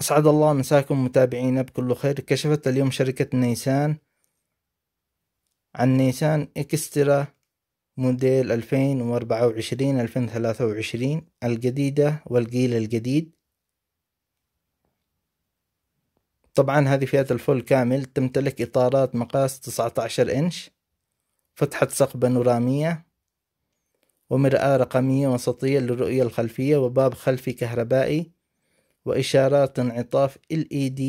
أسعد الله مساكم متابعينا بكل خير كشفت اليوم شركة نيسان عن نيسان إكسترا موديل 2024 2023 الجديدة والجيل الجديد طبعا هذه فئة الفول كامل تمتلك إطارات مقاس 19 إنش فتحة سقف بانورامية ومرآة رقمية وسطية للرؤية الخلفية وباب خلفي كهربائي وإشارات انعطاف LED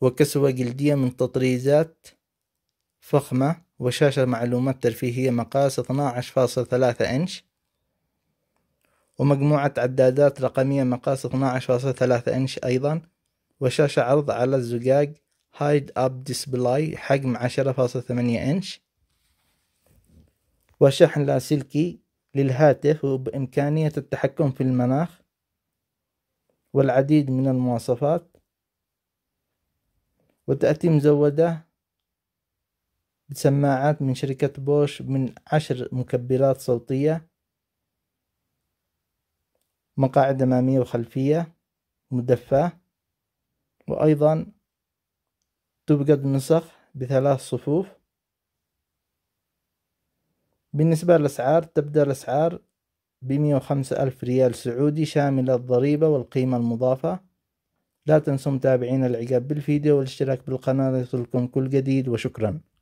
وكسوة جلدية من تطريزات فخمة وشاشة معلومات ترفيهية مقاس 12.3 إنش ومجموعة عدادات رقمية مقاس 12.3 إنش أيضا وشاشة عرض على الزجاج هايد أب ديسبلاي حجم 10.8 إنش وشحن لاسلكي للهاتف وبإمكانية التحكم في المناخ والعديد من المواصفات وتأتي مزودة بسماعات من شركة بوش من عشر مكبرات صوتية مقاعد أمامية وخلفية مدفاة وأيضا توجد نسخ بثلاث صفوف بالنسبة للأسعار تبدأ الأسعار ب وخمسة ألف ريال سعودي شاملة الضريبة والقيمة المضافة لا تنسوا متابعين العقاب بالفيديو والاشتراك بالقناة ليصلكم كل جديد وشكرا